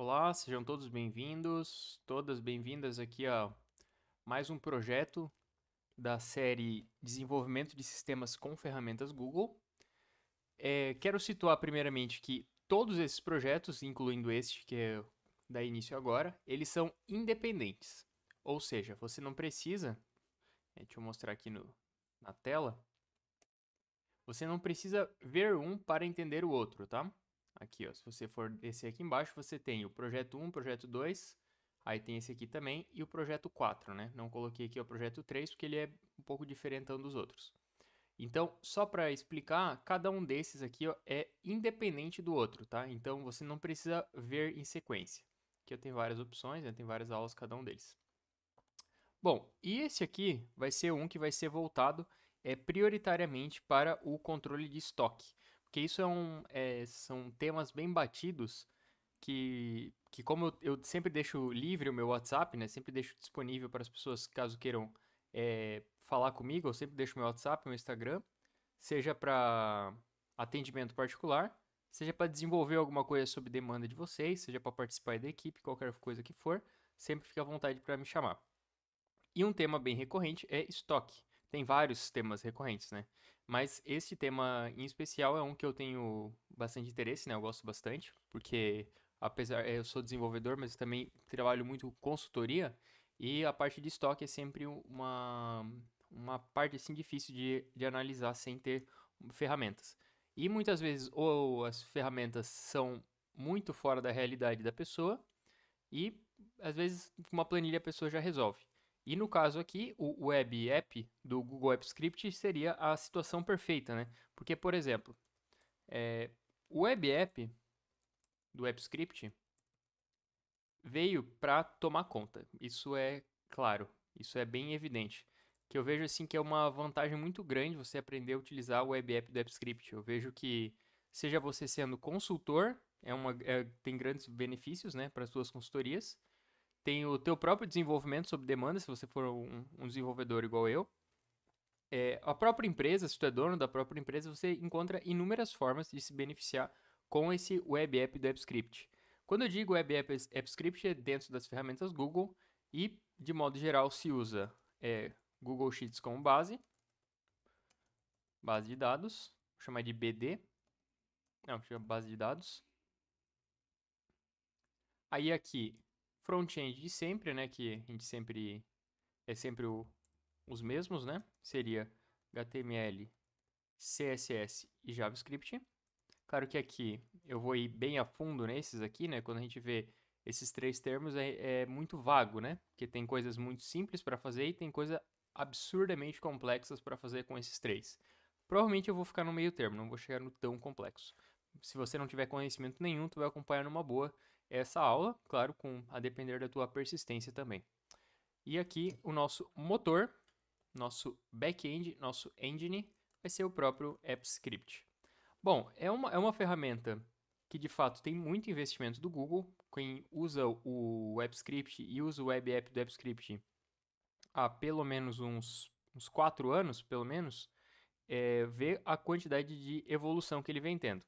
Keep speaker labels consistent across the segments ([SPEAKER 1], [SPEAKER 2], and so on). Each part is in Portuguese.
[SPEAKER 1] Olá, sejam todos bem-vindos, todas bem-vindas aqui a mais um projeto da série Desenvolvimento de Sistemas com Ferramentas Google. É, quero situar primeiramente que todos esses projetos, incluindo este que é da início agora, eles são independentes. Ou seja, você não precisa, é, deixa eu mostrar aqui no, na tela, você não precisa ver um para entender o outro, tá? Aqui, ó, se você for descer aqui embaixo, você tem o projeto 1, projeto 2, aí tem esse aqui também e o projeto 4, né? Não coloquei aqui o projeto 3 porque ele é um pouco diferentão dos outros. Então, só para explicar, cada um desses aqui ó, é independente do outro, tá? Então, você não precisa ver em sequência. Aqui eu tenho várias opções, né? tem várias aulas cada um deles. Bom, e esse aqui vai ser um que vai ser voltado é, prioritariamente para o controle de estoque. Porque isso é um, é, são temas bem batidos que, que como eu, eu, sempre deixo livre o meu WhatsApp, né? Sempre deixo disponível para as pessoas caso queiram é, falar comigo. Eu sempre deixo meu WhatsApp, meu Instagram, seja para atendimento particular, seja para desenvolver alguma coisa sob demanda de vocês, seja para participar da equipe, qualquer coisa que for, sempre fique à vontade para me chamar. E um tema bem recorrente é estoque. Tem vários temas recorrentes, né? Mas esse tema em especial é um que eu tenho bastante interesse, né? Eu gosto bastante, porque apesar eu sou desenvolvedor, mas também trabalho muito consultoria e a parte de estoque é sempre uma uma parte assim difícil de, de analisar sem ter ferramentas. E muitas vezes ou as ferramentas são muito fora da realidade da pessoa e às vezes com uma planilha a pessoa já resolve. E no caso aqui, o Web App do Google Apps Script seria a situação perfeita, né? Porque, por exemplo, é, o Web App do Apps Script veio para tomar conta. Isso é claro, isso é bem evidente. Que eu vejo assim que é uma vantagem muito grande você aprender a utilizar o Web App do Apps Script. Eu vejo que seja você sendo consultor, é uma, é, tem grandes benefícios, né, para as suas consultorias tem o teu próprio desenvolvimento sob demanda, se você for um, um desenvolvedor igual eu. É, a própria empresa, se tu é dono da própria empresa, você encontra inúmeras formas de se beneficiar com esse web app do AppScript. Quando eu digo web app, AppScript é dentro das ferramentas Google e, de modo geral, se usa é, Google Sheets como base, base de dados, vou chamar de BD, não, chama base de dados. Aí aqui, front-end de sempre, né? Que a gente sempre é sempre o, os mesmos, né? Seria HTML, CSS e JavaScript. Claro que aqui eu vou ir bem a fundo nesses aqui, né? Quando a gente vê esses três termos é, é muito vago, né? Porque tem coisas muito simples para fazer e tem coisas absurdamente complexas para fazer com esses três. Provavelmente eu vou ficar no meio termo, não vou chegar no tão complexo. Se você não tiver conhecimento nenhum, tu vai acompanhar numa boa essa aula, claro, com a depender da tua persistência também. E aqui o nosso motor, nosso back-end, nosso engine, vai ser o próprio AppScript. Bom, é uma, é uma ferramenta que de fato tem muito investimento do Google. Quem usa o AppScript e usa o web app do AppScript há pelo menos uns, uns 4 anos, pelo menos, é, vê a quantidade de evolução que ele vem tendo.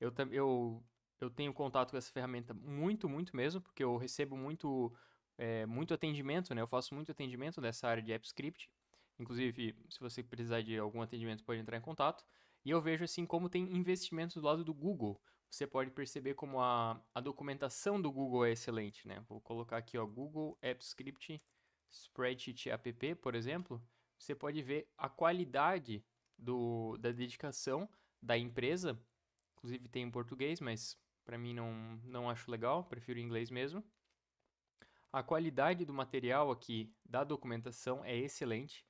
[SPEAKER 1] Eu, eu eu tenho contato com essa ferramenta muito, muito mesmo, porque eu recebo muito, é, muito atendimento, né? Eu faço muito atendimento dessa área de AppScript. Inclusive, se você precisar de algum atendimento, pode entrar em contato. E eu vejo assim como tem investimentos do lado do Google. Você pode perceber como a, a documentação do Google é excelente, né? Vou colocar aqui, ó, Google AppScript Spreadsheet App, por exemplo. Você pode ver a qualidade do, da dedicação da empresa. Inclusive tem em português, mas para mim não, não acho legal, prefiro inglês mesmo. A qualidade do material aqui da documentação é excelente.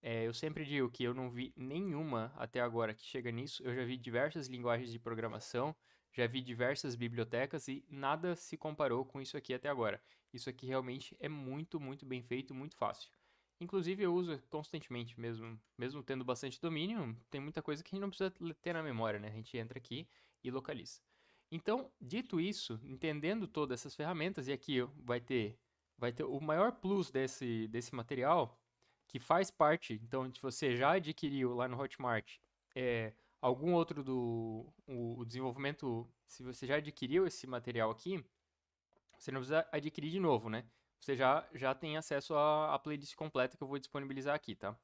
[SPEAKER 1] É, eu sempre digo que eu não vi nenhuma até agora que chega nisso. Eu já vi diversas linguagens de programação, já vi diversas bibliotecas e nada se comparou com isso aqui até agora. Isso aqui realmente é muito, muito bem feito, muito fácil. Inclusive eu uso constantemente mesmo, mesmo tendo bastante domínio, tem muita coisa que a gente não precisa ter na memória, né? A gente entra aqui e localiza. Então, dito isso, entendendo todas essas ferramentas, e aqui vai ter, vai ter o maior plus desse, desse material, que faz parte, então, se você já adquiriu lá no Hotmart é, algum outro do o, o desenvolvimento, se você já adquiriu esse material aqui, você não precisa adquirir de novo, né? Você já, já tem acesso à, playlist completa que eu vou disponibilizar aqui, tá?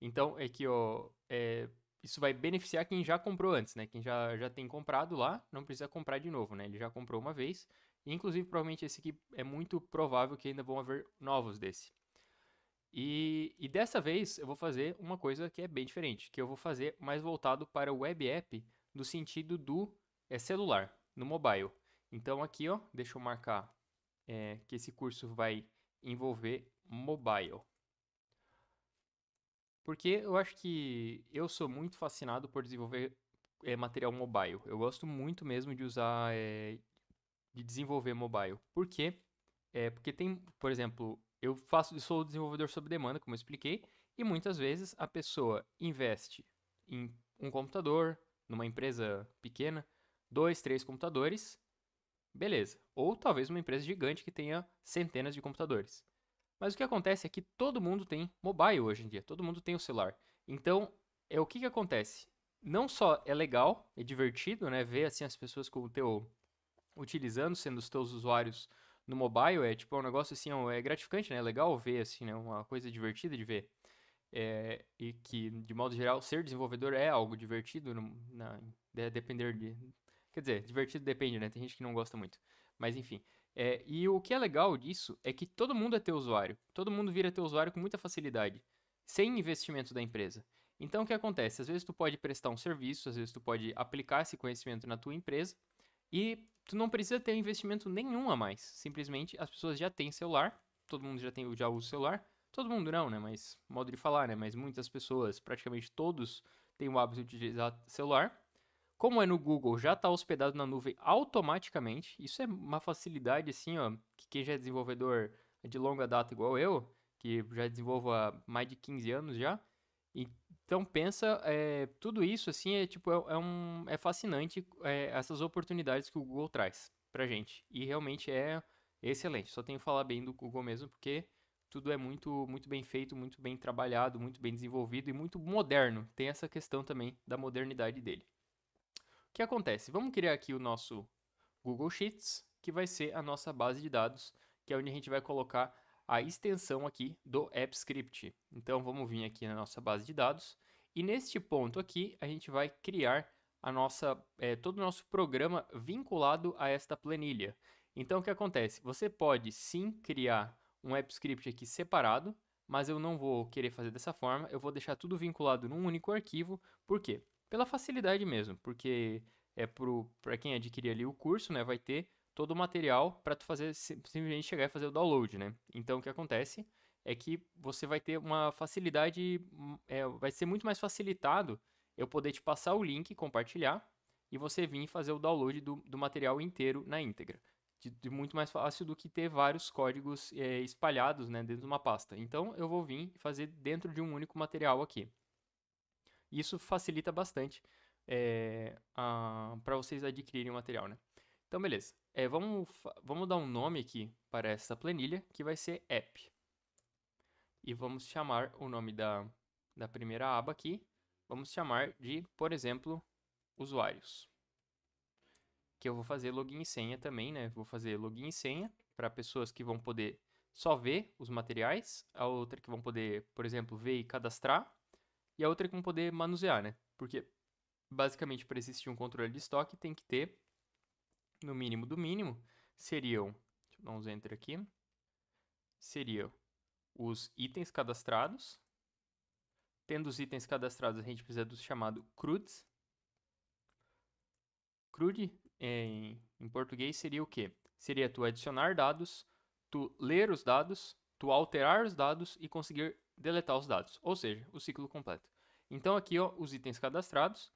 [SPEAKER 1] Então, aqui, é ó, é, isso vai beneficiar quem já comprou antes, né? Quem já, já tem comprado lá, não precisa comprar de novo, né? Ele já comprou uma vez. Inclusive, provavelmente esse aqui é muito provável que ainda vão haver novos desse. E, e dessa vez eu vou fazer uma coisa que é bem diferente, que eu vou fazer mais voltado para o web app no sentido do é, celular, no mobile. Então aqui, ó, deixa eu marcar é, que esse curso vai envolver mobile. Porque eu acho que eu sou muito fascinado por desenvolver é, material mobile. Eu gosto muito mesmo de usar, é, de desenvolver mobile. Por quê? É, porque tem, por exemplo, eu faço, sou desenvolvedor sob demanda, como eu expliquei, e muitas vezes a pessoa investe em um computador, numa empresa pequena, dois, três computadores, beleza. Ou talvez uma empresa gigante que tenha centenas de computadores. Mas o que acontece é que todo mundo tem mobile hoje em dia, todo mundo tem o celular. Então, é o que, que acontece? Não só é legal, é divertido, né? Ver assim as pessoas com o teu utilizando, sendo os teus usuários no mobile, é tipo é um negócio assim, é, é gratificante, né? É legal ver assim, né? Uma coisa divertida de ver. É, e que, de modo geral, ser desenvolvedor é algo divertido, no, na, depender de. Quer dizer, divertido depende, né? Tem gente que não gosta muito. Mas enfim. É, e o que é legal disso é que todo mundo é teu usuário. Todo mundo vira teu usuário com muita facilidade, sem investimento da empresa. Então o que acontece? Às vezes tu pode prestar um serviço, às vezes tu pode aplicar esse conhecimento na tua empresa e tu não precisa ter investimento nenhum a mais. Simplesmente as pessoas já têm celular, todo mundo já tem já usa celular. Todo mundo não, né? Mas modo de falar, né? Mas muitas pessoas, praticamente todos, têm o hábito de utilizar celular. Como é no Google, já está hospedado na nuvem automaticamente. Isso é uma facilidade, assim, ó, que quem já é desenvolvedor de longa data igual eu, que já desenvolvo há mais de 15 anos já. Então pensa, é, tudo isso assim é tipo é, é um é fascinante é, essas oportunidades que o Google traz para gente e realmente é excelente. Só tenho que falar bem do Google mesmo porque tudo é muito muito bem feito, muito bem trabalhado, muito bem desenvolvido e muito moderno. Tem essa questão também da modernidade dele que acontece? Vamos criar aqui o nosso Google Sheets, que vai ser a nossa base de dados, que é onde a gente vai colocar a extensão aqui do AppScript. Então, vamos vir aqui na nossa base de dados e neste ponto aqui a gente vai criar a nossa, é, todo o nosso programa vinculado a esta planilha. Então, o que acontece? Você pode sim criar um AppScript aqui separado, mas eu não vou querer fazer dessa forma, eu vou deixar tudo vinculado num único arquivo, por quê? pela facilidade mesmo, porque é para quem adquirir ali o curso, né, vai ter todo o material para tu fazer simplesmente chegar e fazer o download, né? Então o que acontece é que você vai ter uma facilidade, hum, é, vai ser muito mais facilitado eu poder te passar o link, compartilhar e você vir fazer o download do, do material inteiro na íntegra. De, de, muito mais fácil do que ter vários códigos é, espalhados né, dentro de uma pasta. Então eu vou vir fazer dentro de um único material aqui. Isso facilita bastante é, eh, para vocês adquirirem o material, né? Então, beleza. É, vamos, vamos dar um nome aqui para essa planilha, que vai ser app. E vamos chamar o nome da, da primeira aba aqui. Vamos chamar de, por exemplo, usuários. Que eu vou fazer login e senha também, né? Vou fazer login e senha para pessoas que vão poder só ver os materiais, a outra que vão poder, por exemplo, ver e cadastrar, e a outra é com poder manusear, né? Porque basicamente para existir um controle de estoque tem que ter, no mínimo do mínimo, seriam, deixa eu dar um enter aqui, seriam os itens cadastrados. Tendo os itens cadastrados, a gente precisa do chamado CRUDs. CRUD é, em, em português seria o quê? Seria tu adicionar dados, tu ler os dados, tu alterar os dados e conseguir deletar os dados, ou seja, o ciclo completo. Então aqui ó, os itens cadastrados,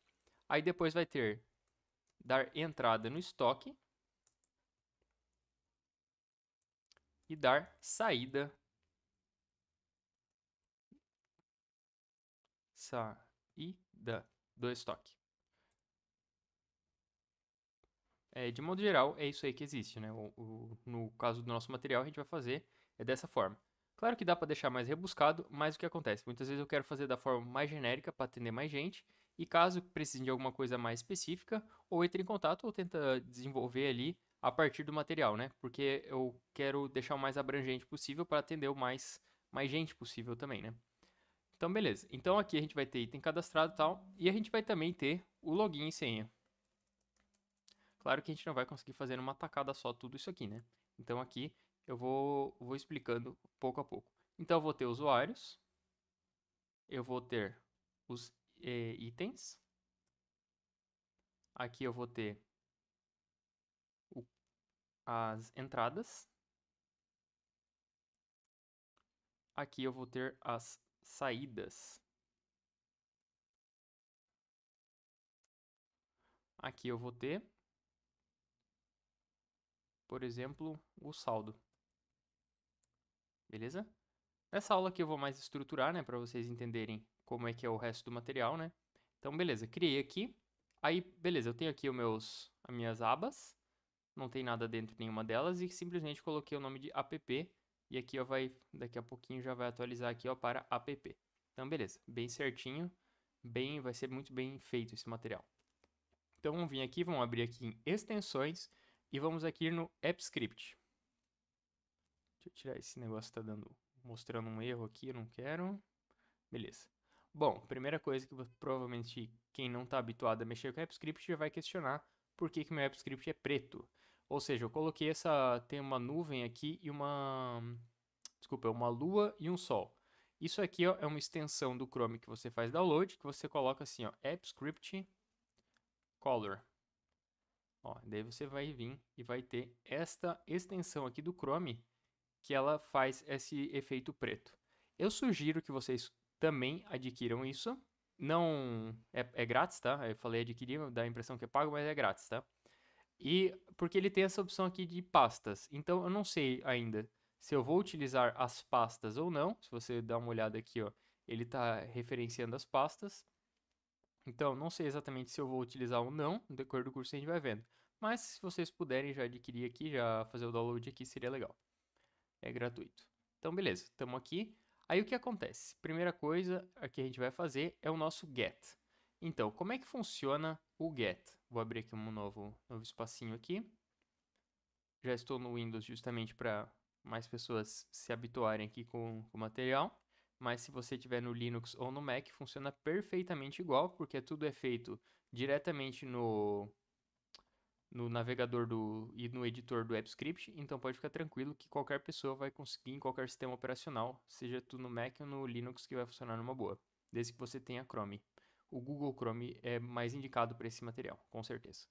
[SPEAKER 1] aí depois vai ter dar entrada no estoque e dar saída saída do estoque. É, de modo geral, é isso aí que existe. Né? O, o, no caso do nosso material, a gente vai fazer é dessa forma. Claro que dá para deixar mais rebuscado, mas o que acontece? Muitas vezes eu quero fazer da forma mais genérica para atender mais gente, e caso precise de alguma coisa mais específica, ou entre em contato ou tenta desenvolver ali a partir do material, né? Porque eu quero deixar o mais abrangente possível para atender o mais, mais gente possível também, né? Então, beleza. Então, aqui a gente vai ter item cadastrado e tal, e a gente vai também ter o login e senha. Claro que a gente não vai conseguir fazer numa tacada só tudo isso aqui, né? Então, aqui eu vou, vou explicando pouco a pouco. Então, eu vou ter usuários, eu vou ter os eh, itens, aqui eu vou ter o, as entradas, aqui eu vou ter as saídas. Aqui eu vou ter, por exemplo, o saldo beleza? Nessa aula aqui eu vou mais estruturar, né, para vocês entenderem como é que é o resto do material, né? Então, beleza, criei aqui. Aí, beleza, eu tenho aqui os meus, as minhas abas, não tem nada dentro nenhuma delas e simplesmente coloquei o nome de app e aqui eu vai, daqui a pouquinho já vai atualizar aqui ó, para app. Então, beleza, bem certinho, bem, vai ser muito bem feito esse material. Então, vamos vir aqui, vamos abrir aqui em extensões e vamos aqui no AppScript. Deixa eu tirar esse negócio que tá dando, mostrando um erro aqui, eu não quero. Beleza. Bom, primeira coisa que provavelmente quem não está habituado a mexer com AppScript já vai questionar por que, que meu AppScript é preto. Ou seja, eu coloquei essa. tem uma nuvem aqui e uma. Desculpa, uma lua e um sol. Isso aqui ó, é uma extensão do Chrome que você faz download, que você coloca assim, ó, AppScript Color. Ó, daí você vai vir e vai ter esta extensão aqui do Chrome que ela faz esse efeito preto. Eu sugiro que vocês também adquiram isso. Não é, é grátis, tá? Eu falei adquirir, dá a impressão que é pago, mas é grátis, tá? E porque ele tem essa opção aqui de pastas. Então eu não sei ainda se eu vou utilizar as pastas ou não. Se você dá uma olhada aqui, ó, ele está referenciando as pastas. Então não sei exatamente se eu vou utilizar ou não. No decorrer do curso a gente vai vendo. Mas se vocês puderem já adquirir aqui, já fazer o download aqui, seria legal é gratuito. Então, beleza, estamos aqui. Aí o que acontece? Primeira coisa que a gente vai fazer é o nosso get. Então, como é que funciona o get? Vou abrir aqui um novo, novo espacinho aqui. Já estou no Windows justamente para mais pessoas se habituarem aqui com, o material. Mas se você tiver no Linux ou no Mac, funciona perfeitamente igual, porque tudo é feito diretamente no, no navegador do e no editor do AppScript, então pode ficar tranquilo que qualquer pessoa vai conseguir em qualquer sistema operacional, seja tu no Mac ou no Linux, que vai funcionar numa boa, desde que você tenha Chrome. O Google Chrome é mais indicado para esse material, com certeza.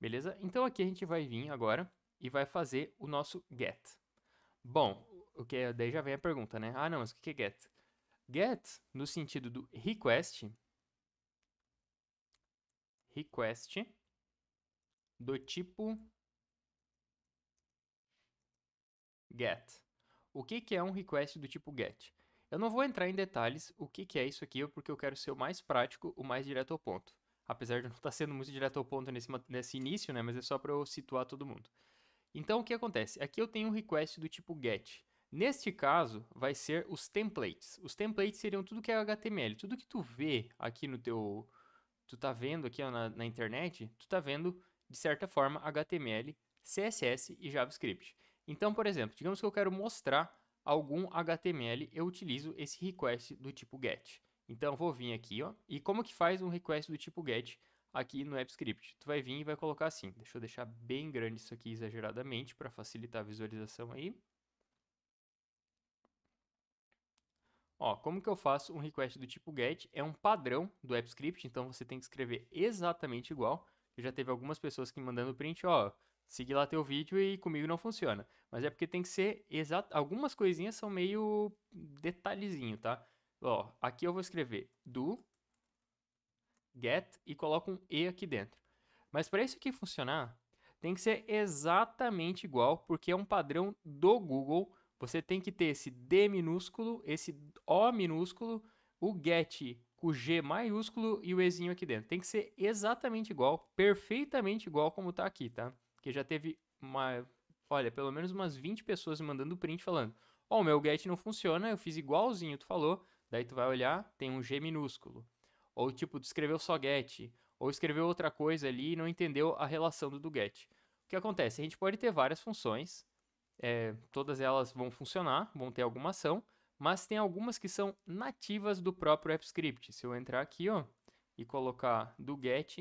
[SPEAKER 1] Beleza? Então aqui a gente vai vir agora e vai fazer o nosso get. Bom, o que é, daí já vem a pergunta, né? Ah, não, mas o que é get? Get no sentido do request request do tipo get. O que, que é um request do tipo get? Eu não vou entrar em detalhes o que, que é isso aqui, porque eu quero ser o mais prático, o mais direto ao ponto. Apesar de não estar tá sendo muito direto ao ponto nesse, nesse início, né? Mas é só para eu situar todo mundo. Então, o que acontece? Aqui eu tenho um request do tipo get. Neste caso, vai ser os templates. Os templates seriam tudo que é HTML. Tudo que tu vê aqui no teu... Tu tá vendo aqui ó, na, na internet, tu tá vendo de certa forma, HTML, CSS e JavaScript. Então, por exemplo, digamos que eu quero mostrar algum HTML, eu utilizo esse request do tipo get. Então, vou vir aqui, ó, e como que faz um request do tipo get aqui no AppScript? Tu vai vir e vai colocar assim, deixa eu deixar bem grande isso aqui exageradamente para facilitar a visualização aí. Ó, como que eu faço um request do tipo get? É um padrão do AppScript, então você tem que escrever exatamente igual já teve algumas pessoas que mandando print, ó, segui lá teu vídeo e comigo não funciona. Mas é porque tem que ser exato. Algumas coisinhas são meio detalhezinho, tá? Ó, aqui eu vou escrever do get e coloco um e aqui dentro. Mas para isso aqui funcionar, tem que ser exatamente igual, porque é um padrão do Google. Você tem que ter esse D minúsculo, esse O minúsculo, o get o G maiúsculo e o Ezinho aqui dentro. Tem que ser exatamente igual, perfeitamente igual como tá aqui, tá? Porque já teve uma, olha, pelo menos umas 20 pessoas me mandando print falando: "Ó, oh, o meu get não funciona, eu fiz igualzinho, tu falou". Daí tu vai olhar, tem um G minúsculo. Ou tipo, tu escreveu só get, ou escreveu outra coisa ali e não entendeu a relação do do get. O que acontece? A gente pode ter várias funções, é, todas elas vão funcionar, vão ter alguma ação, mas tem algumas que são nativas do próprio AppScript. Se eu entrar aqui ó, e colocar do get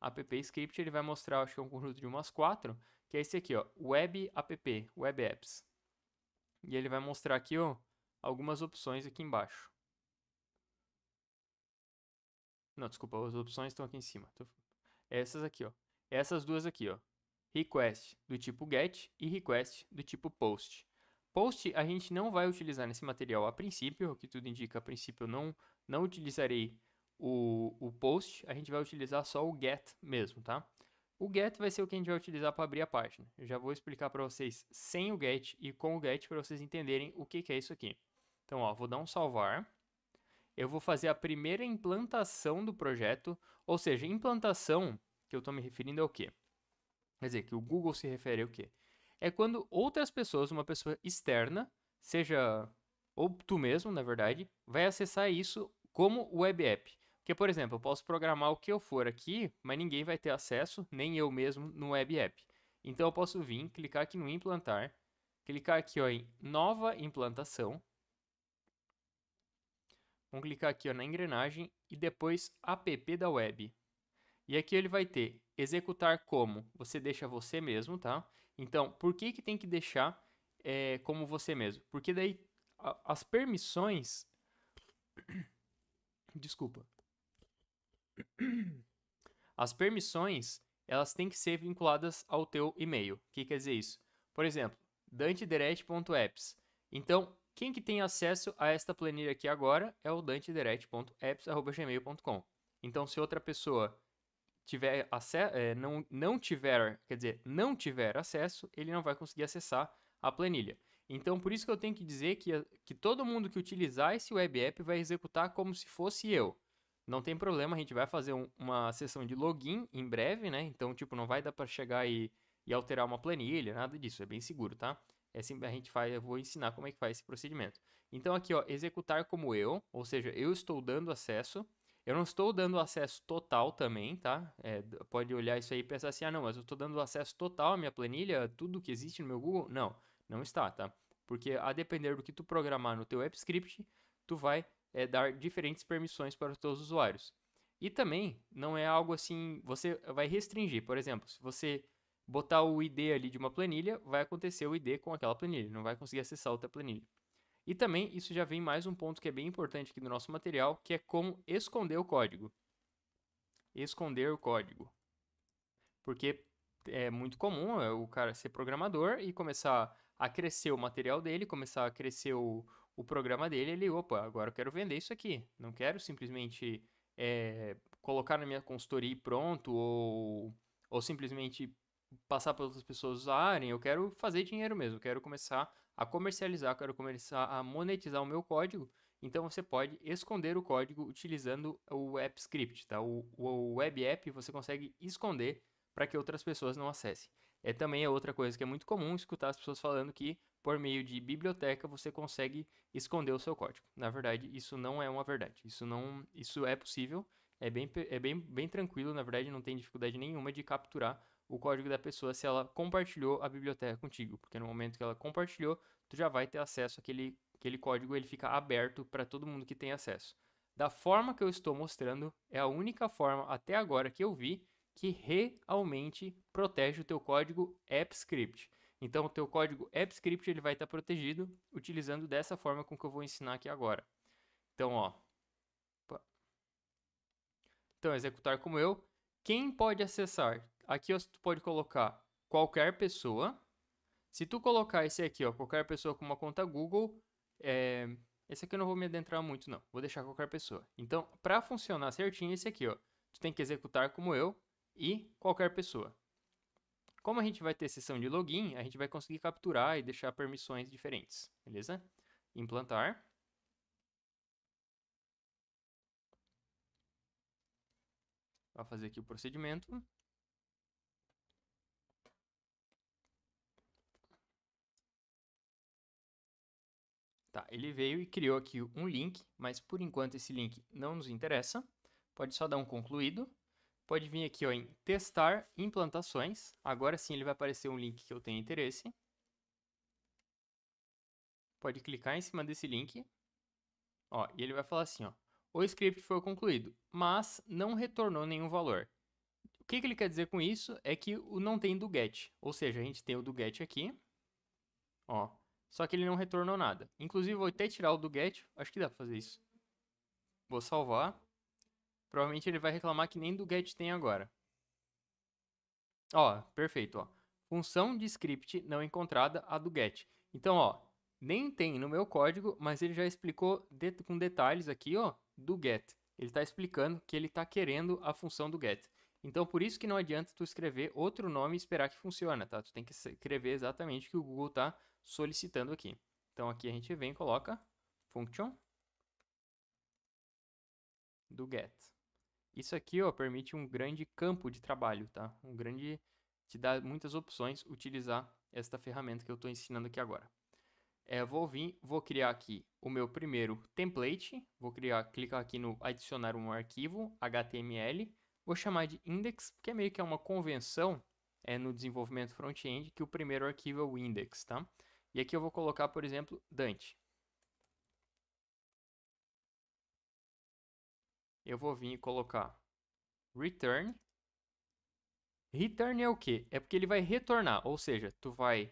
[SPEAKER 1] app-script, ele vai mostrar acho que é um conjunto de umas quatro, que é esse aqui, ó, web app, web apps. E ele vai mostrar aqui ó, algumas opções aqui embaixo. Não, desculpa, as opções estão aqui em cima. Essas aqui, ó. Essas duas aqui, ó. Request do tipo get e request do tipo post. Post a gente não vai utilizar nesse material a princípio, o que tudo indica a princípio eu não, não utilizarei o, o post, a gente vai utilizar só o get mesmo, tá? O get vai ser o que a gente vai utilizar para abrir a página. Eu já vou explicar para vocês sem o get e com o get para vocês entenderem o que, que é isso aqui. Então, ó, vou dar um salvar. Eu vou fazer a primeira implantação do projeto, ou seja, implantação que eu estou me referindo é o quê? Quer dizer, que o Google se refere ao quê? é quando outras pessoas, uma pessoa externa, seja ou tu mesmo, na verdade, vai acessar isso como web app. Porque, por exemplo, eu posso programar o que eu for aqui, mas ninguém vai ter acesso, nem eu mesmo, no web app. Então eu posso vir, clicar aqui no implantar, clicar aqui ó, em nova implantação. Vamos clicar aqui ó, na engrenagem e depois app da web. E aqui ele vai ter executar como, você deixa você mesmo, tá? Então, por que, que tem que deixar é, como você mesmo? Porque daí a, as permissões. Desculpa. As permissões, elas têm que ser vinculadas ao teu e-mail. O que quer dizer isso? Por exemplo, dantederet.apps. Então, quem que tem acesso a esta planilha aqui agora é o dantederet.apps.gmail.com. Então, se outra pessoa tiver acesso, é, não, não tiver, quer dizer, não tiver acesso, ele não vai conseguir acessar a planilha. Então, por isso que eu tenho que dizer que, que todo mundo que utilizar esse web app vai executar como se fosse eu. Não tem problema, a gente vai fazer um, uma sessão de login em breve, né? Então, tipo, não vai dar para chegar e, e alterar uma planilha, nada disso, é bem seguro, tá? É assim, a gente faz, eu vou ensinar como é que faz esse procedimento. Então aqui, ó, executar como eu, ou seja, eu estou dando acesso. Eu não estou dando acesso total também, tá? É, pode olhar isso aí e pensar assim, ah, não, mas eu estou dando acesso total à minha planilha, tudo que existe no meu Google. Não, não está, tá? Porque a depender do que tu programar no teu app script, tu vai é, dar diferentes permissões para os teus usuários. E também não é algo assim, você vai restringir, por exemplo, se você botar o ID ali de uma planilha, vai acontecer o ID com aquela planilha, não vai conseguir acessar outra planilha. E também isso já vem mais um ponto que é bem importante aqui do nosso material, que é como esconder o código. Esconder o código. Porque é muito comum é, o cara ser programador e começar a crescer o material dele, começar a crescer o, o programa dele, ele, opa, agora eu quero vender isso aqui. Não quero simplesmente é, colocar na minha consultoria e pronto, ou, ou simplesmente passar para outras pessoas usarem. Eu quero fazer dinheiro mesmo, eu quero começar a comercializar, quero começar a monetizar o meu código, então você pode esconder o código utilizando o App Script, tá? O, o Web App você consegue esconder para que outras pessoas não acessem. É também é outra coisa que é muito comum escutar as pessoas falando que por meio de biblioteca você consegue esconder o seu código. Na verdade, isso não é uma verdade. Isso não, isso é possível. É bem, é bem, bem tranquilo. Na verdade, não tem dificuldade nenhuma de capturar o código da pessoa se ela compartilhou a biblioteca contigo, porque no momento que ela compartilhou, tu já vai ter acesso àquele aquele código, ele fica aberto para todo mundo que tem acesso. Da forma que eu estou mostrando, é a única forma até agora que eu vi que realmente protege o teu código AppScript. Então, o teu código AppScript ele vai estar tá protegido utilizando dessa forma com que eu vou ensinar aqui agora. Então, ó. Então, executar como eu. Quem pode acessar? aqui tu pode colocar qualquer pessoa. Se tu colocar esse aqui, ó, qualquer pessoa com uma conta Google, é... esse aqui eu não vou me adentrar muito não, vou deixar qualquer pessoa. Então, para funcionar certinho esse aqui, ó, tu tem que executar como eu e qualquer pessoa. Como a gente vai ter sessão de login, a gente vai conseguir capturar e deixar permissões diferentes, beleza? Implantar. Vai fazer aqui o procedimento. Tá, ele veio e criou aqui um link, mas por enquanto esse link não nos interessa. Pode só dar um concluído. Pode vir aqui ó, em testar implantações. Agora sim ele vai aparecer um link que eu tenho interesse. Pode clicar em cima desse link. Ó, e ele vai falar assim, ó, o script foi concluído, mas não retornou nenhum valor. O que, que ele quer dizer com isso é que o não tem do get, ou seja, a gente tem o do get aqui, ó, só que ele não retornou nada. Inclusive, vou até tirar o do get. Acho que dá pra fazer isso. Vou salvar. Provavelmente ele vai reclamar que nem do get tem agora. Ó, perfeito, ó. Função de script não encontrada, a do get. Então, ó, nem tem no meu código, mas ele já explicou de com detalhes aqui, ó, do get. Ele está explicando que ele está querendo a função do get. Então, por isso que não adianta tu escrever outro nome e esperar que funcione, tá? Tu tem que escrever exatamente o que o Google está solicitando aqui. Então, aqui a gente vem e coloca function do get. Isso aqui, ó, permite um grande campo de trabalho, tá? Um grande... te dá muitas opções utilizar esta ferramenta que eu estou ensinando aqui agora. É, vou vir, vou criar aqui o meu primeiro template, vou criar, clicar aqui no adicionar um arquivo HTML, Vou chamar de index, porque é meio que é uma convenção é, no desenvolvimento front-end que o primeiro arquivo é o index, tá? E aqui eu vou colocar, por exemplo, Dante. Eu vou vir e colocar return. Return é o quê? É porque ele vai retornar, ou seja, tu vai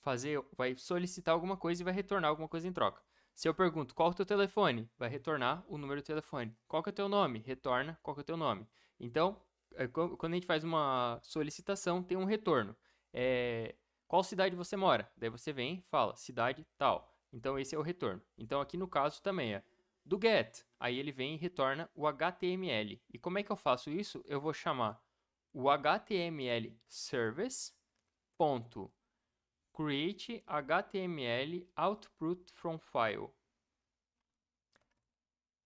[SPEAKER 1] fazer, vai solicitar alguma coisa e vai retornar alguma coisa em troca. Se eu pergunto qual é o teu telefone, vai retornar o número do telefone. Qual é o teu nome? Retorna qual é o teu nome. Então, é, quando a gente faz uma solicitação, tem um retorno. É, qual cidade você mora? Daí você vem e fala cidade tal. Então, esse é o retorno. Então, aqui no caso também é do get. Aí ele vem e retorna o HTML. E como é que eu faço isso? Eu vou chamar o HTML service ponto create HTML output from file.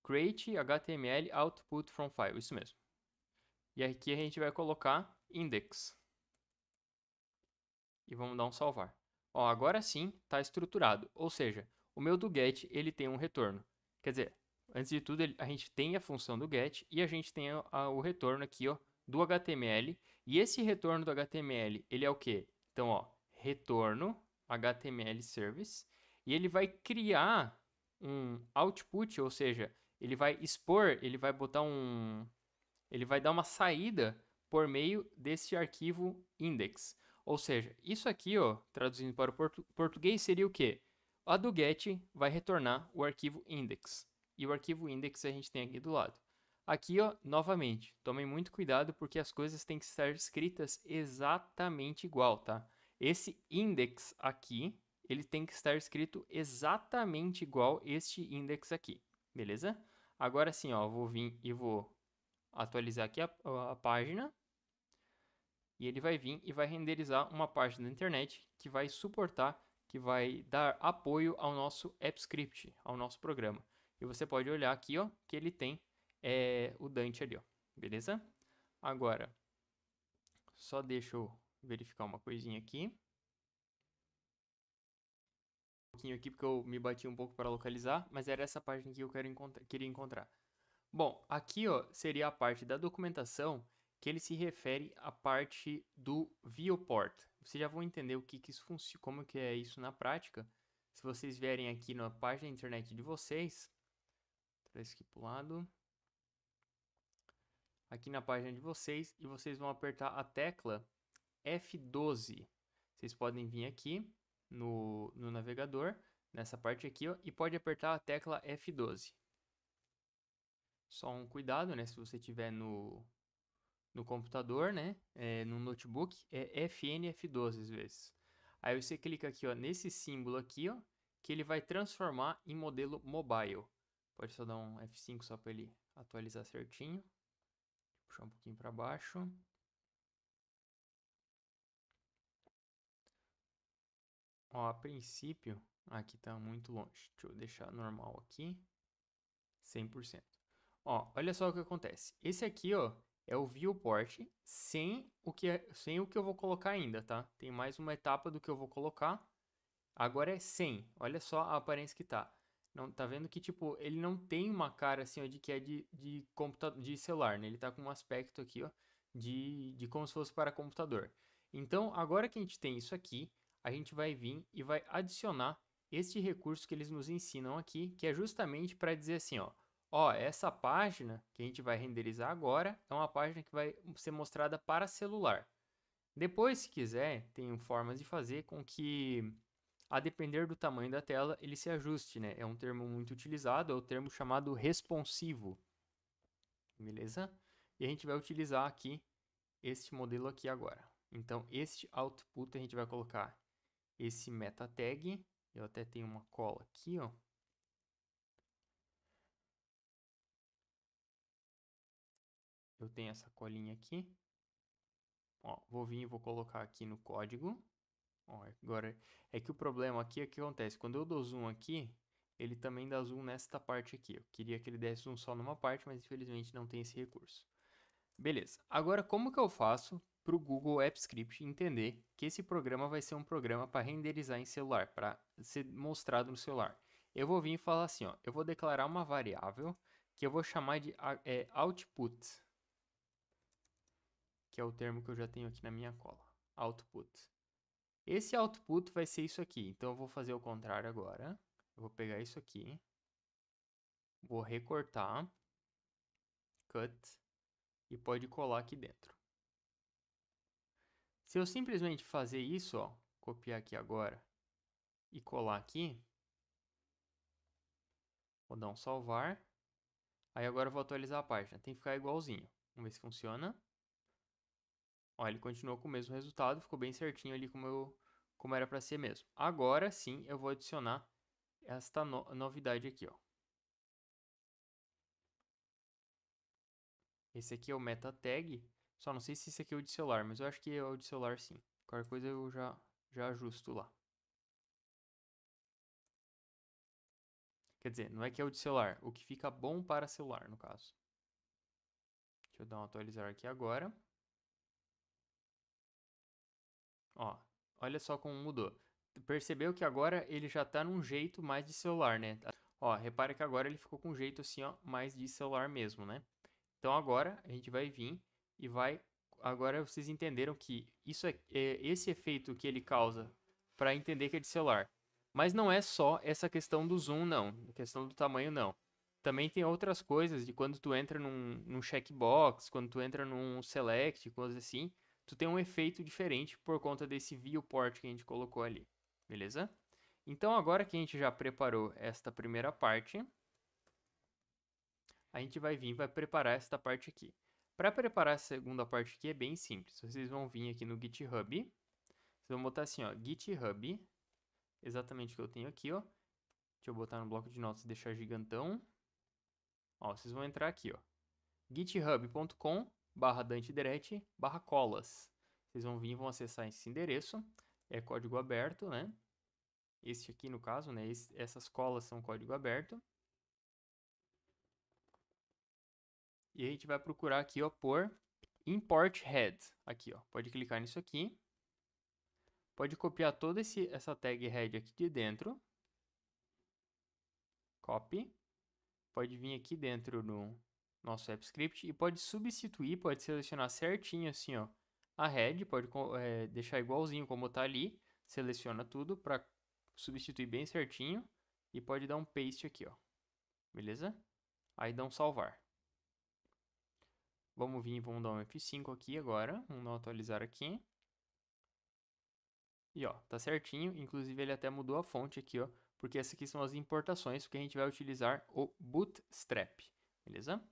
[SPEAKER 1] Create HTML output from file, isso mesmo. E aqui a gente vai colocar index. E vamos dar um salvar. Ó, agora sim está estruturado, ou seja, o meu do get ele tem um retorno. Quer dizer, antes de tudo a gente tem a função do get e a gente tem a, a, o retorno aqui ó, do HTML. E esse retorno do HTML ele é o que? Então ó, retorno HTML service e ele vai criar um output, ou seja, ele vai expor, ele vai botar um ele vai dar uma saída por meio desse arquivo index. Ou seja, isso aqui, ó, traduzindo para o portu português, seria o quê? A do get vai retornar o arquivo index. E o arquivo index a gente tem aqui do lado. Aqui, ó, novamente, tomem muito cuidado porque as coisas têm que estar escritas exatamente igual, tá? Esse index aqui, ele tem que estar escrito exatamente igual este index aqui, beleza? Agora sim, ó, vou vir e vou atualizar aqui a, a página. E ele vai vir e vai renderizar uma página da internet que vai suportar, que vai dar apoio ao nosso script ao nosso programa. E você pode olhar aqui, ó, que ele tem é, o Dante ali, ó. Beleza? Agora, só deixa eu verificar uma coisinha aqui. Um pouquinho aqui porque eu me bati um pouco para localizar, mas era essa página que eu quero queria encontrar. Bom, aqui ó, seria a parte da documentação que ele se refere à parte do viewport. Vocês já vão entender o que, que isso funciona, como que é isso na prática. Se vocês vierem aqui na página da internet de vocês, traz aqui para o lado, aqui na página de vocês e vocês vão apertar a tecla F12. Vocês podem vir aqui no, no navegador, nessa parte aqui, ó, e pode apertar a tecla F12. Só um cuidado, né? Se você tiver no, no computador, né? É, no notebook, é FN F12 às vezes. Aí você clica aqui, ó, nesse símbolo aqui, ó, que ele vai transformar em modelo mobile. Pode só dar um F5 só para ele atualizar certinho. Puxar um pouquinho para baixo. Ó, a princípio, aqui está muito longe. Deixa eu deixar normal aqui. 100%. Ó, olha só o que acontece. Esse aqui, ó, é o viewport sem o que é, sem o que eu vou colocar ainda, tá? Tem mais uma etapa do que eu vou colocar. Agora é sem. Olha só a aparência que tá. Não, tá vendo que, tipo, ele não tem uma cara assim, ó, de que é de, de, computador, de celular, né? Ele tá com um aspecto aqui, ó, de, de como se fosse para computador. Então, agora que a gente tem isso aqui, a gente vai vir e vai adicionar este recurso que eles nos ensinam aqui, que é justamente para dizer assim, ó, ó, essa página que a gente vai renderizar agora é uma página que vai ser mostrada para celular. Depois, se quiser, tem formas de fazer com que, a depender do tamanho da tela, ele se ajuste, né? É um termo muito utilizado, é o termo chamado responsivo. Beleza? E a gente vai utilizar aqui este modelo aqui agora. Então, este output a gente vai colocar esse meta tag. Eu até tenho uma cola aqui, ó. Eu tenho essa colinha aqui. Ó, vou vir e vou colocar aqui no código. Ó, agora, é que o problema aqui é que acontece. Quando eu dou zoom aqui, ele também dá zoom nesta parte aqui. Eu queria que ele desse zoom só numa parte, mas infelizmente não tem esse recurso. Beleza. Agora, como que eu faço para o Google Apps Script entender que esse programa vai ser um programa para renderizar em celular, para ser mostrado no celular. Eu vou vir e falar assim, ó, eu vou declarar uma variável que eu vou chamar de é, output, que é o termo que eu já tenho aqui na minha cola, output. Esse output vai ser isso aqui, então eu vou fazer o contrário agora. Eu vou pegar isso aqui, vou recortar, cut, e pode colar aqui dentro. Se eu simplesmente fazer isso, ó, copiar aqui agora e colar aqui, vou dar um salvar, aí agora eu vou atualizar a página, tem que ficar igualzinho. Vamos ver se funciona. Ó, ele continuou com o mesmo resultado, ficou bem certinho ali como, eu, como era para ser mesmo. Agora sim eu vou adicionar esta no novidade aqui, ó. Esse aqui é o meta tag, só não sei se esse aqui é o de celular, mas eu acho que é o de celular sim. Qualquer coisa eu já, já ajusto lá. Quer dizer, não é que é o de celular, o que fica bom para celular, no caso. Deixa eu dar um atualizar aqui agora. Ó, olha só como mudou. Percebeu que agora ele já está num jeito mais de celular, né? Ó, repara que agora ele ficou com um jeito assim, ó, mais de celular mesmo, né? Então agora a gente vai vir e vai. Agora vocês entenderam que isso é, é esse efeito que ele causa para entender que é de celular. Mas não é só essa questão do zoom, não. A questão do tamanho, não. Também tem outras coisas de quando tu entra num, num checkbox, quando tu entra num select, coisas assim. Tu tem um efeito diferente por conta desse viewport que a gente colocou ali. Beleza? Então, agora que a gente já preparou esta primeira parte, a gente vai vir e vai preparar esta parte aqui. Para preparar a segunda parte aqui é bem simples. Vocês vão vir aqui no GitHub. Vocês vão botar assim, ó, GitHub. Exatamente o que eu tenho aqui, ó. Deixa eu botar no bloco de notas e deixar gigantão. Ó, vocês vão entrar aqui, ó. github.com barra dantedret barra colas. Vocês vão vir e vão acessar esse endereço. É código aberto, né? Este aqui, no caso, né? essas colas são código aberto. E a gente vai procurar aqui, ó, por import head. Aqui, ó. Pode clicar nisso aqui. Pode copiar toda esse, essa tag head aqui de dentro. Copy. Pode vir aqui dentro no nosso app script e pode substituir, pode selecionar certinho assim, ó. A head, pode é, deixar igualzinho como tá ali. Seleciona tudo para substituir bem certinho. E pode dar um paste aqui, ó. Beleza? Aí dá um salvar. Vamos vir, vamos dar um F5 aqui agora, vamos dar um atualizar aqui. E ó, tá certinho, inclusive ele até mudou a fonte aqui, ó, porque essas aqui são as importações, porque a gente vai utilizar o Bootstrap, beleza?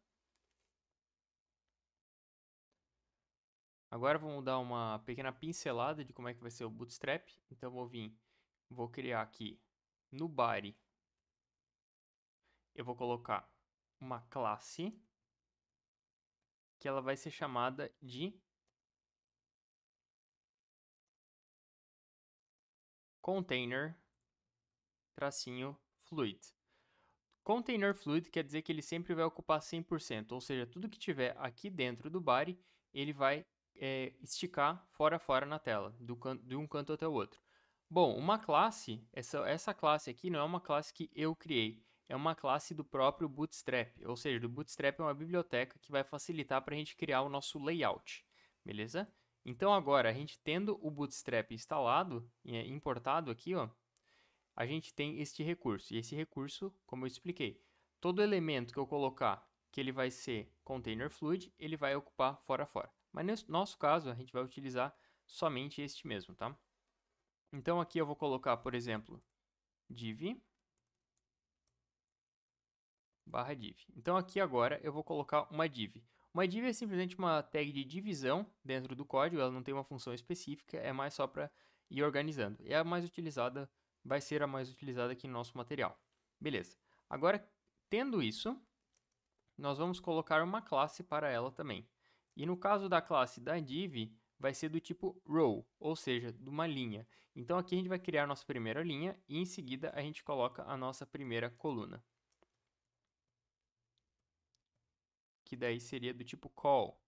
[SPEAKER 1] Agora vamos dar uma pequena pincelada de como é que vai ser o Bootstrap. Então vou vir, vou criar aqui no body, eu vou colocar uma classe que ela vai ser chamada de container tracinho fluid. Container fluid quer dizer que ele sempre vai ocupar 100%, ou seja, tudo que tiver aqui dentro do body, ele vai é, esticar fora fora na tela, do can, de um canto até o outro. Bom, uma classe, essa, essa classe aqui não é uma classe que eu criei é uma classe do próprio Bootstrap, ou seja, do Bootstrap é uma biblioteca que vai facilitar para a gente criar o nosso layout, beleza? Então agora, a gente tendo o Bootstrap instalado, eh, importado aqui, ó, a gente tem este recurso. E esse recurso, como eu expliquei, todo elemento que eu colocar que ele vai ser container fluid, ele vai ocupar fora fora. Mas no nosso caso, a gente vai utilizar somente este mesmo, tá? Então aqui eu vou colocar, por exemplo, div barra div. Então aqui agora eu vou colocar uma div. Uma div é simplesmente uma tag de divisão dentro do código, ela não tem uma função específica, é mais só para ir organizando. E é a mais utilizada vai ser a mais utilizada aqui no nosso material. Beleza. Agora, tendo isso, nós vamos colocar uma classe para ela também. E no caso da classe da div, vai ser do tipo row, ou seja, de uma linha. Então aqui a gente vai criar a nossa primeira linha e em seguida a gente coloca a nossa primeira coluna. que daí seria do tipo call.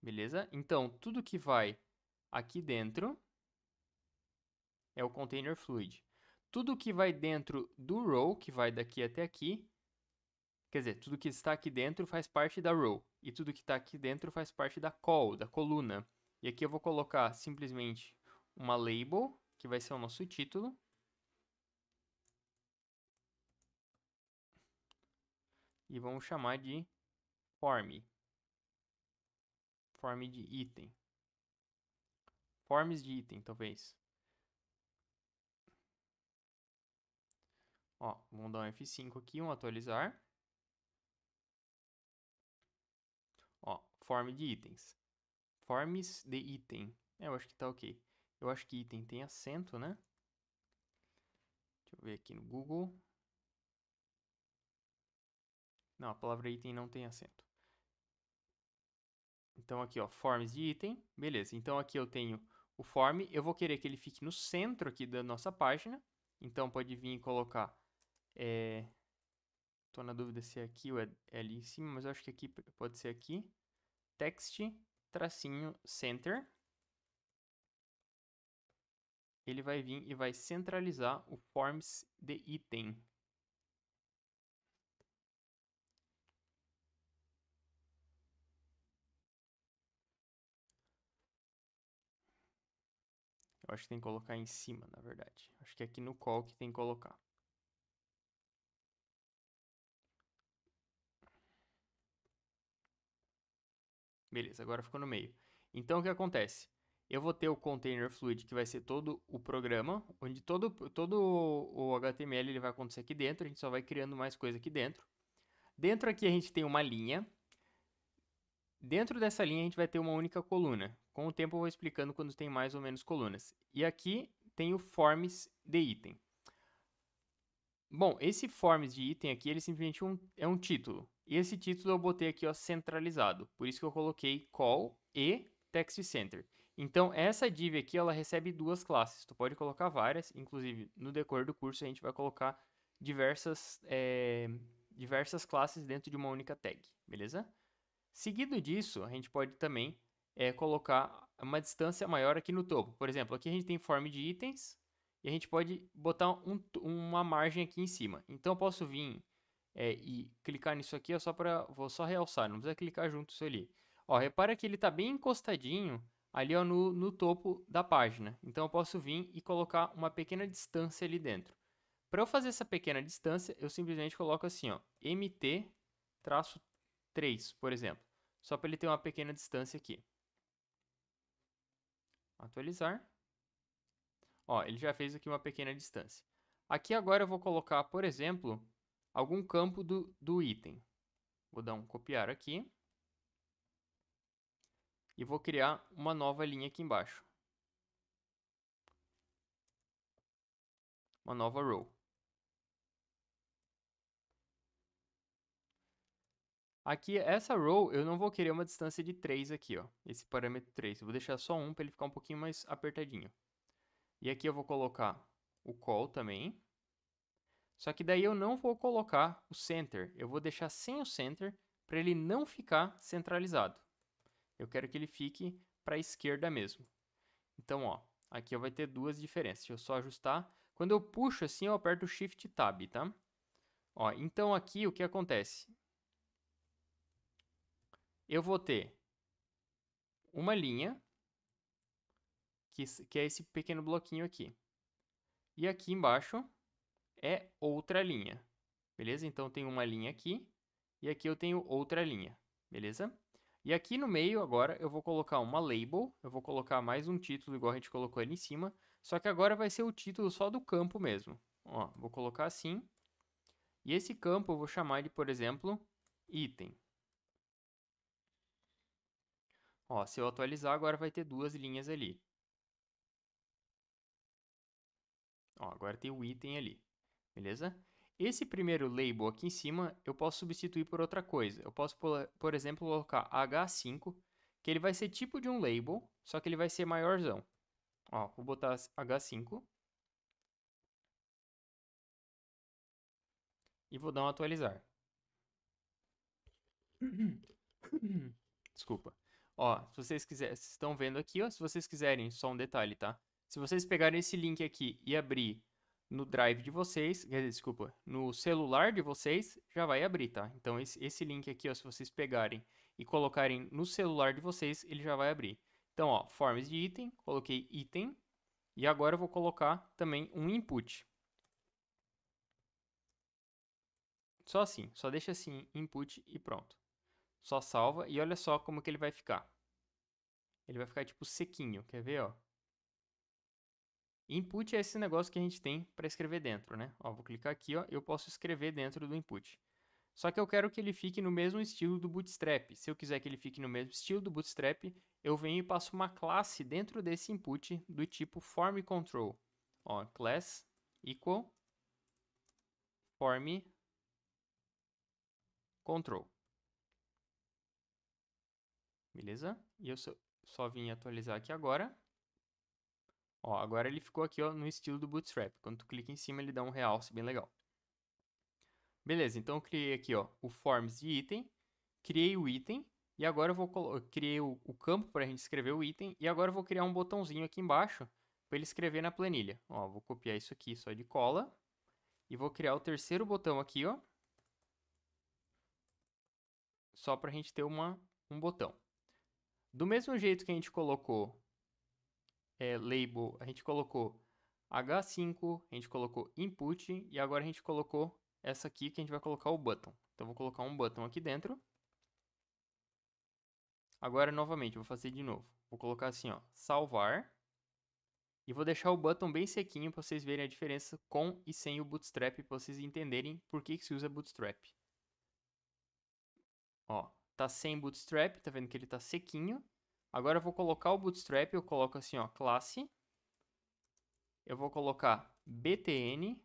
[SPEAKER 1] Beleza? Então, tudo que vai aqui dentro é o container fluid. Tudo que vai dentro do row, que vai daqui até aqui, quer dizer, tudo que está aqui dentro faz parte da row. E tudo que está aqui dentro faz parte da call, da coluna. E aqui eu vou colocar simplesmente uma label, que vai ser o nosso título. E vamos chamar de form. Form de item. Forms de item, talvez. Ó, vamos dar um F5 aqui, um atualizar. Ó, form de itens. Forms de item. É, eu acho que tá ok. Eu acho que item tem acento, né? Deixa eu ver aqui no Google. Não, a palavra item não tem acento. Então aqui, ó, forms de item, beleza. Então aqui eu tenho o form, eu vou querer que ele fique no centro aqui da nossa página. Então pode vir e colocar, é... Tô na dúvida se é aqui ou é, é ali em cima, mas eu acho que aqui pode ser aqui. Text, tracinho, center. Ele vai vir e vai centralizar o forms de item. acho que tem que colocar em cima, na verdade. Acho que é aqui no call que tem que colocar. Beleza, agora ficou no meio. Então, o que acontece? Eu vou ter o container fluid, que vai ser todo o programa, onde todo, todo o HTML ele vai acontecer aqui dentro, a gente só vai criando mais coisa aqui dentro. Dentro aqui a gente tem uma linha, Dentro dessa linha, a gente vai ter uma única coluna. Com o tempo, eu vou explicando quando tem mais ou menos colunas. E aqui tem o forms de item. Bom, esse forms de item aqui, ele simplesmente é um, é um título. E esse título eu botei aqui ó, centralizado. Por isso que eu coloquei call e text center. Então, essa div aqui, ela recebe duas classes. Tu pode colocar várias, inclusive no decor do curso a gente vai colocar diversas, é, diversas classes dentro de uma única tag, beleza? Seguido disso, a gente pode também é, colocar uma distância maior aqui no topo. Por exemplo, aqui a gente tem form de itens e a gente pode botar um, uma margem aqui em cima. Então, eu posso vir é, e clicar nisso aqui ó, só para vou só realçar, não precisa clicar junto isso ali. Ó, repara que ele está bem encostadinho ali ó, no, no topo da página. Então, eu posso vir e colocar uma pequena distância ali dentro. Para eu fazer essa pequena distância, eu simplesmente coloco assim, ó, mt traço 3, por exemplo, só para ele ter uma pequena distância aqui. Atualizar. Ó, ele já fez aqui uma pequena distância. Aqui agora eu vou colocar, por exemplo, algum campo do, do item. Vou dar um copiar aqui. E vou criar uma nova linha aqui embaixo. Uma nova row. Aqui, essa row, eu não vou querer uma distância de 3 aqui, ó. Esse parâmetro 3. Eu vou deixar só 1 para ele ficar um pouquinho mais apertadinho. E aqui eu vou colocar o call também. Só que daí eu não vou colocar o center. Eu vou deixar sem o center para ele não ficar centralizado. Eu quero que ele fique para a esquerda mesmo. Então, ó, aqui vai ter duas diferenças. Deixa eu só ajustar. Quando eu puxo assim, eu aperto Shift Tab, tá? Ó, então aqui o que acontece? eu vou ter uma linha, que, que é esse pequeno bloquinho aqui. E aqui embaixo é outra linha, beleza? Então, tem uma linha aqui e aqui eu tenho outra linha, beleza? E aqui no meio, agora, eu vou colocar uma label, eu vou colocar mais um título, igual a gente colocou ali em cima, só que agora vai ser o título só do campo mesmo. Ó, vou colocar assim, e esse campo eu vou chamar de, por exemplo, item. Ó, se eu atualizar, agora vai ter duas linhas ali. Ó, agora tem o item ali, beleza? Esse primeiro label aqui em cima, eu posso substituir por outra coisa. Eu posso, por exemplo, colocar H5, que ele vai ser tipo de um label, só que ele vai ser maiorzão. Ó, vou botar H5. E vou dar um atualizar. Desculpa. Ó, se vocês quiserem, vocês estão vendo aqui, ó, se vocês quiserem, só um detalhe, tá? Se vocês pegarem esse link aqui e abrir no drive de vocês, desculpa, no celular de vocês, já vai abrir, tá? Então esse, esse link aqui, ó, se vocês pegarem e colocarem no celular de vocês, ele já vai abrir. Então, ó, forms de item, coloquei item e agora eu vou colocar também um input. Só assim, só deixa assim input e pronto. Só salva e olha só como que ele vai ficar. Ele vai ficar tipo sequinho, quer ver, ó? Input é esse negócio que a gente tem para escrever dentro, né? Ó, vou clicar aqui, ó, eu posso escrever dentro do input. Só que eu quero que ele fique no mesmo estilo do Bootstrap. Se eu quiser que ele fique no mesmo estilo do Bootstrap, eu venho e passo uma classe dentro desse input do tipo form control. Ó, class equal form control beleza? E eu só, só vim atualizar aqui agora. Ó, agora ele ficou aqui ó, no estilo do Bootstrap. Quando tu clica em cima, ele dá um realce bem legal. Beleza, então eu criei aqui ó, o forms de item, criei o item, e agora eu vou criei o, o campo para a gente escrever o item, e agora eu vou criar um botãozinho aqui embaixo para ele escrever na planilha. Ó, vou copiar isso aqui só de cola, e vou criar o terceiro botão aqui, ó, só para a gente ter uma, um botão. Do mesmo jeito que a gente colocou é, label, a gente colocou H5, a gente colocou input e agora a gente colocou essa aqui que a gente vai colocar o button. Então vou colocar um button aqui dentro. Agora novamente, vou fazer de novo. Vou colocar assim, ó, salvar. E vou deixar o button bem sequinho para vocês verem a diferença com e sem o Bootstrap, para vocês entenderem por que, que se usa Bootstrap. Ó, tá sem bootstrap, tá vendo que ele tá sequinho. Agora eu vou colocar o bootstrap, eu coloco assim, ó, classe. Eu vou colocar btn,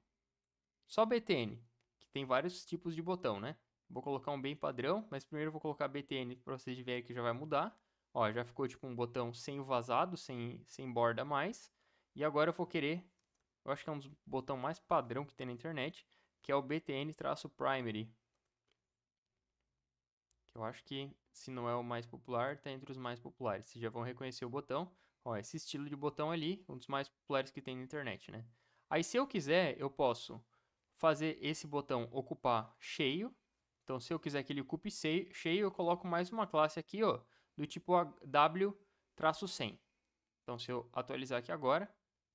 [SPEAKER 1] só btn, que tem vários tipos de botão, né? Vou colocar um bem padrão, mas primeiro eu vou colocar btn para vocês verem que já vai mudar. Ó, já ficou tipo um botão sem o vazado, sem, sem borda mais. E agora eu vou querer, eu acho que é um dos botões mais padrão que tem na internet, que é o btn-primary. Eu acho que se não é o mais popular, tá entre os mais populares. Vocês já vão reconhecer o botão. Ó, esse estilo de botão ali, um dos mais populares que tem na internet, né? Aí se eu quiser, eu posso fazer esse botão ocupar cheio. Então se eu quiser que ele ocupe cheio, eu coloco mais uma classe aqui, ó, do tipo w-100. Então se eu atualizar aqui agora,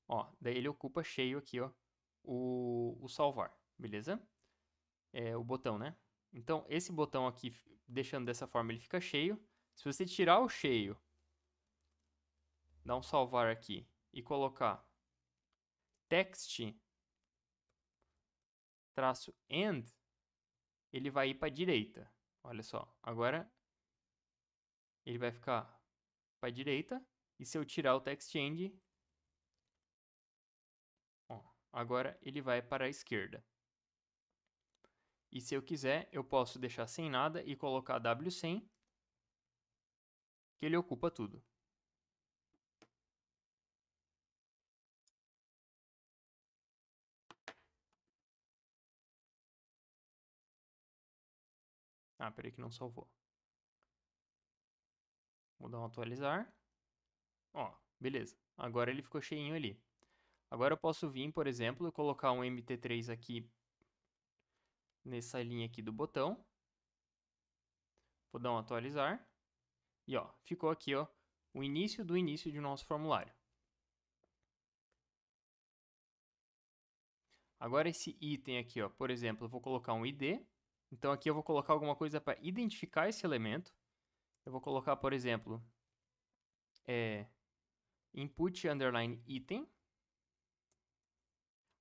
[SPEAKER 1] ó, daí ele ocupa cheio aqui, ó, o, o salvar, beleza? É o botão, né? Então esse botão aqui deixando dessa forma ele fica cheio. Se você tirar o cheio, dar um salvar aqui e colocar text traço end, ele vai ir para a direita. Olha só, agora ele vai ficar para a direita. E se eu tirar o text end, ó, agora ele vai para a esquerda. E se eu quiser, eu posso deixar sem nada e colocar W100, que ele ocupa tudo. Ah, peraí que não salvou. Vou dar um atualizar. Ó, beleza. Agora ele ficou cheinho ali. Agora eu posso vir, por exemplo, colocar um MT3 aqui nessa linha aqui do botão. Vou dar um atualizar. E ó, ficou aqui ó, o início do início de nosso formulário. Agora esse item aqui, ó, por exemplo, eu vou colocar um ID. Então aqui eu vou colocar alguma coisa para identificar esse elemento. Eu vou colocar, por exemplo, é, input underline item.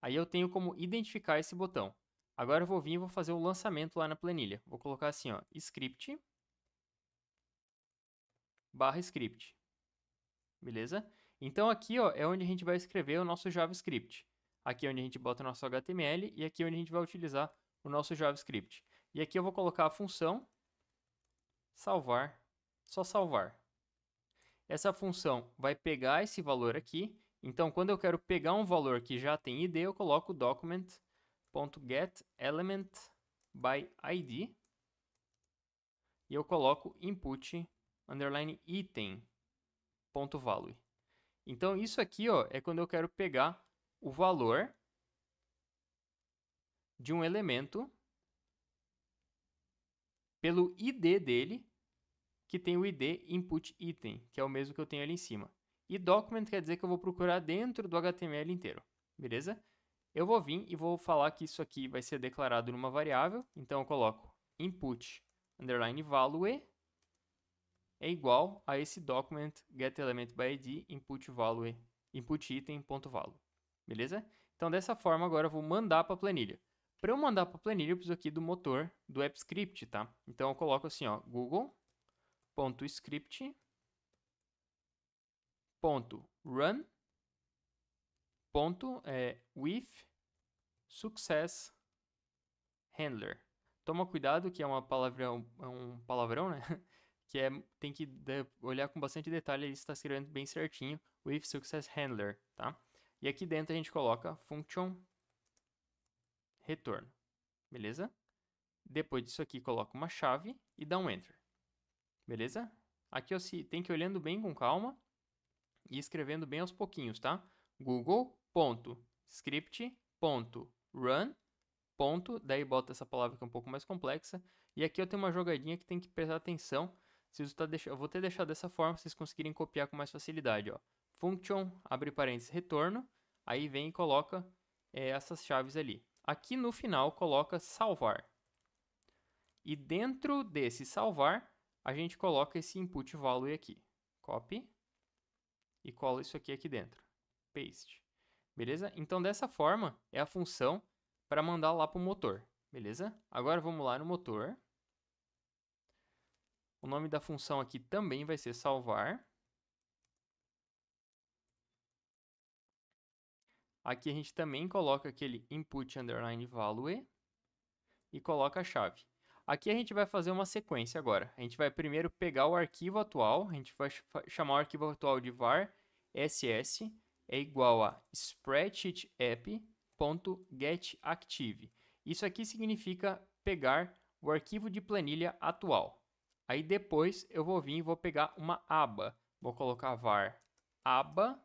[SPEAKER 1] Aí eu tenho como identificar esse botão. Agora eu vou vir e vou fazer o lançamento lá na planilha. Vou colocar assim, ó, script barra script. Beleza? Então aqui, ó, é onde a gente vai escrever o nosso JavaScript. Aqui é onde a gente bota o nosso HTML e aqui é onde a gente vai utilizar o nosso JavaScript. E aqui eu vou colocar a função salvar, só salvar. Essa função vai pegar esse valor aqui. Então, quando eu quero pegar um valor que já tem ID, eu coloco document.json getElementById e eu coloco input underline item ponto value. Então isso aqui ó, é quando eu quero pegar o valor de um elemento pelo id dele, que tem o id input item, que é o mesmo que eu tenho ali em cima. E document quer dizer que eu vou procurar dentro do HTML inteiro, beleza? Eu vou vir e vou falar que isso aqui vai ser declarado numa variável. Então, eu coloco input underline value é igual a esse document getElementById input value input item.value. Beleza? Então, dessa forma, agora eu vou mandar para a planilha. Para eu mandar para a planilha, eu preciso aqui do motor do AppScript, tá? Então, eu coloco assim, ó, google.script.run ponto é with success handler. Toma cuidado que é uma palavrão, é um palavrão, né? Que é tem que olhar com bastante detalhe, ele está escrevendo bem certinho with success handler, tá? E aqui dentro a gente coloca function retorno. Beleza? Depois disso aqui coloca uma chave e dá um enter. Beleza? Aqui você tem que ir olhando bem com calma e escrevendo bem aos pouquinhos, tá? Google ponto script ponto run ponto daí bota essa palavra que é um pouco mais complexa e aqui eu tenho uma jogadinha que tem que prestar atenção se está deix... eu vou ter deixado dessa forma vocês conseguirem copiar com mais facilidade ó function abre parênteses retorno aí vem e coloca é, essas chaves ali aqui no final coloca salvar e dentro desse salvar a gente coloca esse input value aqui copy e cola isso aqui aqui dentro paste beleza? Então, dessa forma, é a função para mandar lá para o motor, beleza? Agora, vamos lá no motor. O nome da função aqui também vai ser salvar. Aqui a gente também coloca aquele input underline value e coloca a chave. Aqui a gente vai fazer uma sequência agora. A gente vai primeiro pegar o arquivo atual, a gente vai chamar o arquivo atual de var ss é igual a spreadsheetapp.getActive. Isso aqui significa pegar o arquivo de planilha atual. Aí depois eu vou vir e vou pegar uma aba. Vou colocar var aba,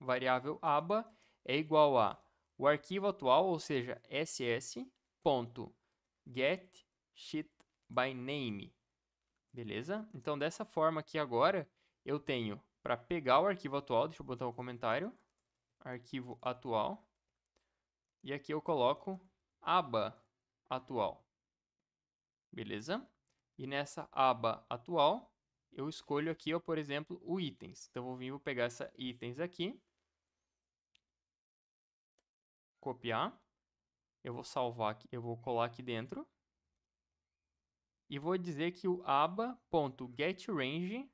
[SPEAKER 1] variável aba, é igual a o arquivo atual, ou seja, ss.getSheetByName. Beleza? Então, dessa forma aqui agora, eu tenho para pegar o arquivo atual, deixa eu botar o comentário, arquivo atual, e aqui eu coloco aba atual, beleza? E nessa aba atual, eu escolho aqui, ó, por exemplo, o itens. Então, eu vou vir vou pegar essa itens aqui, copiar, eu vou salvar aqui, eu vou colar aqui dentro, e vou dizer que o aba.getRange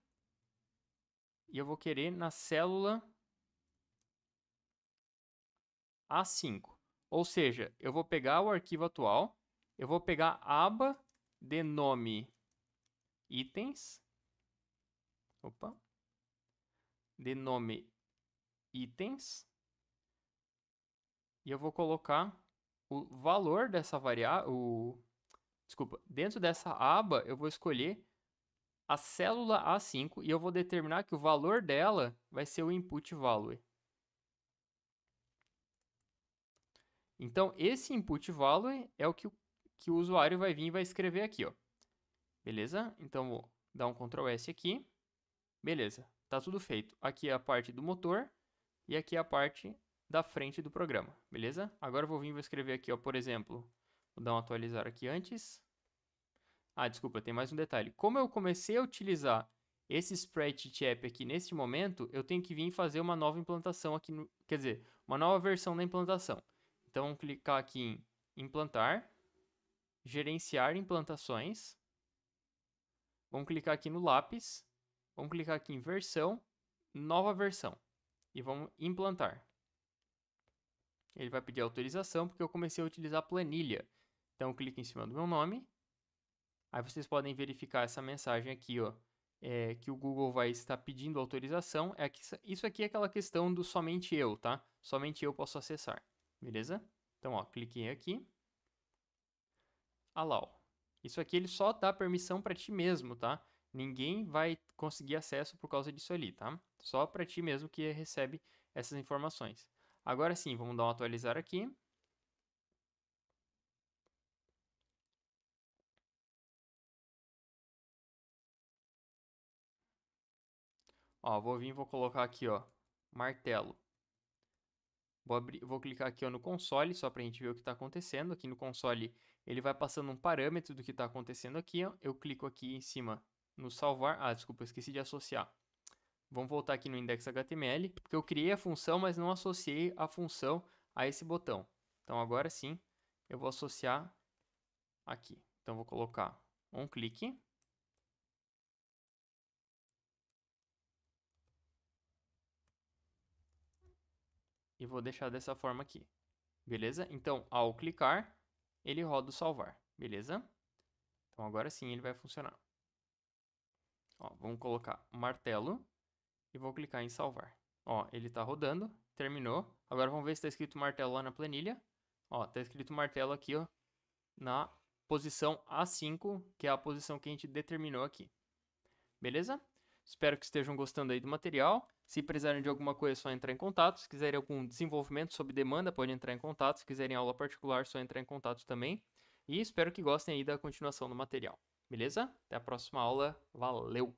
[SPEAKER 1] e eu vou querer na célula A5. Ou seja, eu vou pegar o arquivo atual, eu vou pegar a aba de nome itens. Opa. De nome itens. E eu vou colocar o valor dessa variável, o desculpa, dentro dessa aba eu vou escolher a célula A5 e eu vou determinar que o valor dela vai ser o input value. Então, esse input value é o que, que o usuário vai vir e vai escrever aqui. Ó. Beleza? Então, vou dar um Ctrl S aqui. Beleza, tá tudo feito. Aqui é a parte do motor e aqui é a parte da frente do programa, beleza? Agora eu vou vir e vou escrever aqui, ó, por exemplo, vou dar um atualizar aqui antes. Ah, desculpa, tem mais um detalhe. Como eu comecei a utilizar esse spreadsheet app aqui neste momento, eu tenho que vir fazer uma nova implantação aqui, no, quer dizer, uma nova versão da implantação. Então, clicar aqui em implantar, gerenciar implantações. Vamos clicar aqui no lápis, vamos clicar aqui em versão, nova versão e vamos implantar. Ele vai pedir autorização porque eu comecei a utilizar planilha. Então, clique em cima do meu nome, Aí vocês podem verificar essa mensagem aqui, ó, é, que o Google vai estar pedindo autorização. É que, isso aqui é aquela questão do somente eu, tá? Somente eu posso acessar, beleza? Então, ó, cliquei aqui. Ah lá, Isso aqui ele só dá permissão para ti mesmo, tá? Ninguém vai conseguir acesso por causa disso ali, tá? Só para ti mesmo que recebe essas informações. Agora sim, vamos dar um atualizar aqui. Ó, vou vir e vou colocar aqui, ó, martelo. Vou, abrir, vou clicar aqui ó, no console, só para a gente ver o que está acontecendo. Aqui no console, ele vai passando um parâmetro do que está acontecendo aqui. Ó. Eu clico aqui em cima no salvar. Ah, desculpa, esqueci de associar. Vamos voltar aqui no index.html porque eu criei a função, mas não associei a função a esse botão. Então, agora sim, eu vou associar aqui. Então, vou colocar um clique. e vou deixar dessa forma aqui. Beleza? Então, ao clicar, ele roda o salvar. Beleza? Então, agora sim ele vai funcionar. Ó, vamos colocar martelo e vou clicar em salvar. Ó, ele está rodando, terminou. Agora vamos ver se está escrito martelo lá na planilha. Ó, está escrito martelo aqui, ó, na posição A5, que é a posição que a gente determinou aqui. Beleza? Espero que estejam gostando aí do material. Se precisarem de alguma coisa, é só entrar em contato. Se quiserem algum desenvolvimento sob demanda, pode entrar em contato. Se quiserem aula particular, é só entrar em contato também. E espero que gostem aí da continuação do material. Beleza? Até a próxima aula. Valeu!